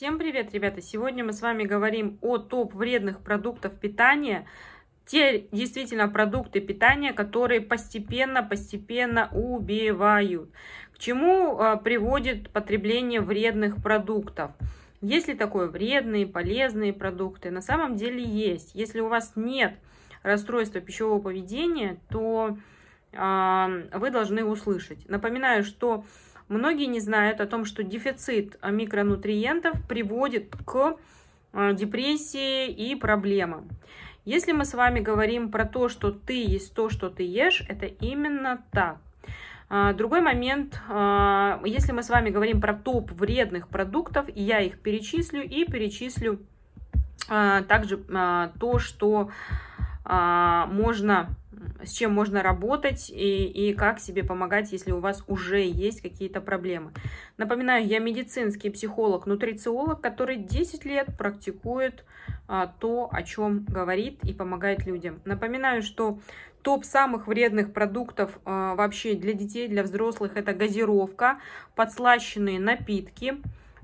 Всем привет, ребята! Сегодня мы с вами говорим о топ вредных продуктов питания. Те действительно продукты питания, которые постепенно-постепенно убивают. К чему а, приводит потребление вредных продуктов? Есть ли такое вредные, полезные продукты? На самом деле есть. Если у вас нет расстройства пищевого поведения, то а, вы должны услышать. Напоминаю, что Многие не знают о том, что дефицит э, микронутриентов приводит к э, депрессии и проблемам. Если мы с вами говорим про то, что ты есть то, что ты ешь, это именно так. А, другой момент, а, если мы с вами говорим про топ вредных продуктов, я их перечислю и перечислю а, также то, что можно с чем можно работать и, и как себе помогать, если у вас уже есть какие-то проблемы. Напоминаю, я медицинский психолог, нутрициолог, который 10 лет практикует а, то, о чем говорит и помогает людям. Напоминаю, что топ самых вредных продуктов а, вообще для детей, для взрослых это газировка, подслащенные напитки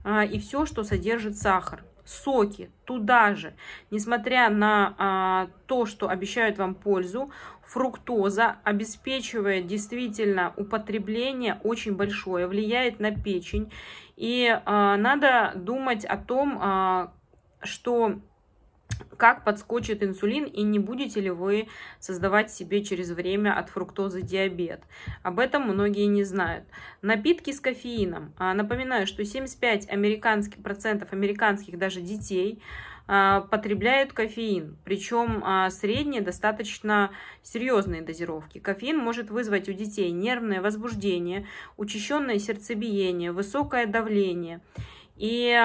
а, и все, что содержит сахар соки туда же. Несмотря на а, то, что обещают вам пользу, фруктоза обеспечивает действительно употребление очень большое, влияет на печень. И а, надо думать о том, а, что как подскочит инсулин и не будете ли вы создавать себе через время от фруктозы диабет. Об этом многие не знают. Напитки с кофеином. А, напоминаю, что 75 американских процентов американских даже детей а, потребляют кофеин, причем а, средние достаточно серьезные дозировки. Кофеин может вызвать у детей нервное возбуждение, учащенное сердцебиение, высокое давление. И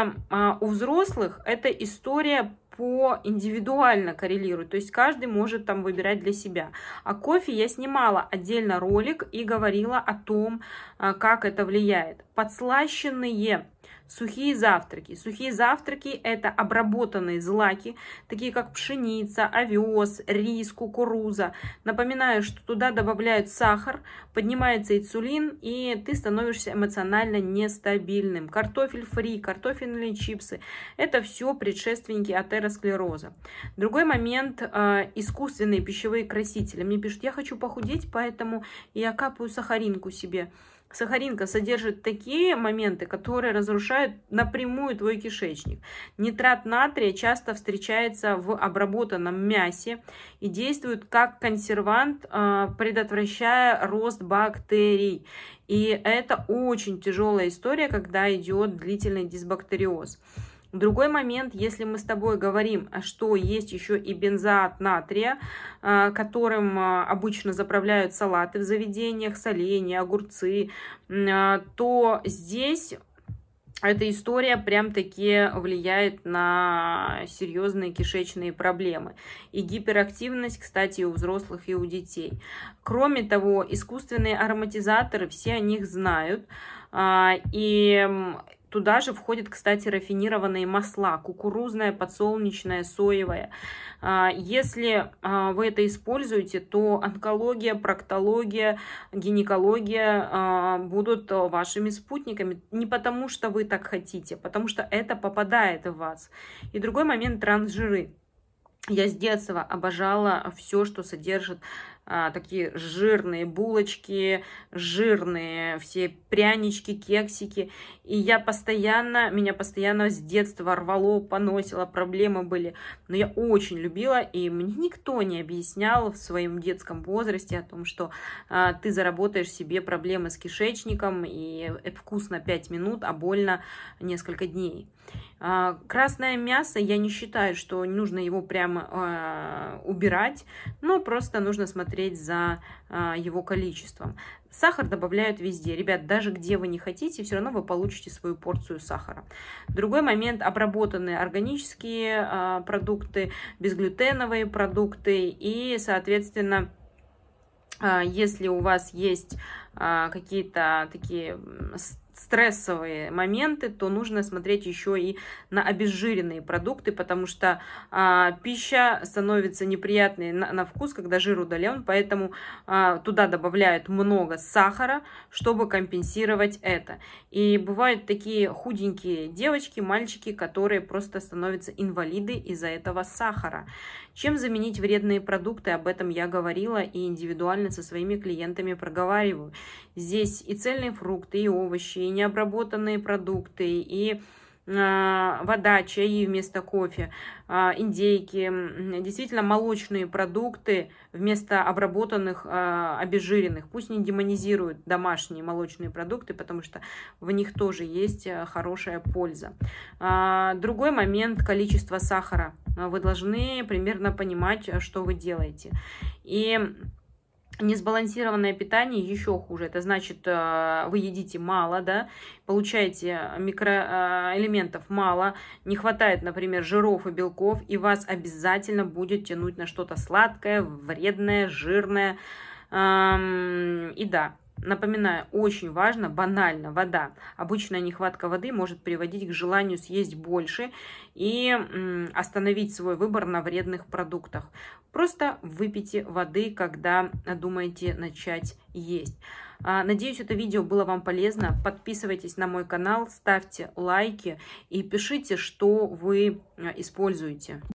у взрослых эта история по индивидуально коррелирует, то есть каждый может там выбирать для себя. А кофе я снимала отдельно ролик и говорила о том, а, как это влияет. Подслащенные Сухие завтраки. Сухие завтраки – это обработанные злаки, такие как пшеница, овес, рис, кукуруза. Напоминаю, что туда добавляют сахар, поднимается инсулин, и ты становишься эмоционально нестабильным. Картофель фри, картофельные чипсы – это все предшественники атеросклероза. Другой момент э, – искусственные пищевые красители. Мне пишут, я хочу похудеть, поэтому я капаю сахаринку себе. Сахаринка содержит такие моменты, которые разрушают напрямую твой кишечник. Нитрат натрия часто встречается в обработанном мясе и действует как консервант, а, предотвращая рост бактерий. И это очень тяжелая история, когда идет длительный дисбактериоз. Другой момент, если мы с тобой говорим, а что есть еще и бензоат натрия, а, которым а, обычно заправляют салаты в заведениях, соленья, огурцы, то здесь эта история прям-таки влияет на серьезные кишечные проблемы. И гиперактивность, кстати, и у взрослых, и у детей. Кроме того, искусственные ароматизаторы, все о них знают. И Туда же входят, кстати, рафинированные масла, кукурузное, подсолнечное, соевое. А, если а, вы это используете, то онкология, проктология, гинекология а, будут вашими спутниками. Не потому, что вы так хотите, потому что это попадает в вас. И другой момент – трансжиры. Я с детства обожала все, что содержит а, такие жирные булочки, жирные все прянички, кексики. И я постоянно, меня постоянно с детства рвало, поносило, проблемы были. Но я очень любила, и мне никто не объяснял в своем детском возрасте о том, что а, ты заработаешь себе проблемы с кишечником, и э, вкусно 5 минут, а больно несколько дней. А, красное мясо, я не считаю, что нужно его прямо а, убирать, но просто нужно смотреть за а, его количеством. Сахар добавляют везде. Ребят, даже где вы не хотите, все равно вы получите свою порцию сахара. Другой момент – обработанные органические продукты, безглютеновые продукты и, соответственно, если у вас есть какие-то такие стрессовые моменты, то нужно смотреть еще и на обезжиренные продукты, потому что а, пища становится неприятной на, на вкус, когда жир удален, поэтому а, туда добавляют много сахара, чтобы компенсировать это. И бывают такие худенькие девочки, мальчики, которые просто становятся инвалиды из-за этого сахара. Чем заменить вредные продукты, об этом я говорила и индивидуально со своими клиентами проговариваю. Здесь и цельные фрукты, и овощи, необработанные продукты, и а, вода, чаи вместо кофе, а, индейки, действительно молочные продукты вместо обработанных, а, обезжиренных. Пусть не демонизируют домашние молочные продукты, потому что в них тоже есть хорошая польза. Другой момент – количество сахара. Вы должны примерно понимать, что вы делаете. И Несбалансированное питание еще хуже. Это значит, э, вы едите мало, да, получаете микроэлементов э, мало, не хватает, например, жиров и белков, и вас обязательно будет тянуть на что-то сладкое, вредное, жирное. И да, Напоминаю, очень важно, банально, вода. Обычная нехватка воды может приводить к желанию съесть больше и остановить свой выбор на вредных продуктах. Просто выпейте воды, когда думаете начать есть. А, надеюсь, это видео было вам полезно. Подписывайтесь на мой канал, ставьте лайки и пишите, что вы э, используете.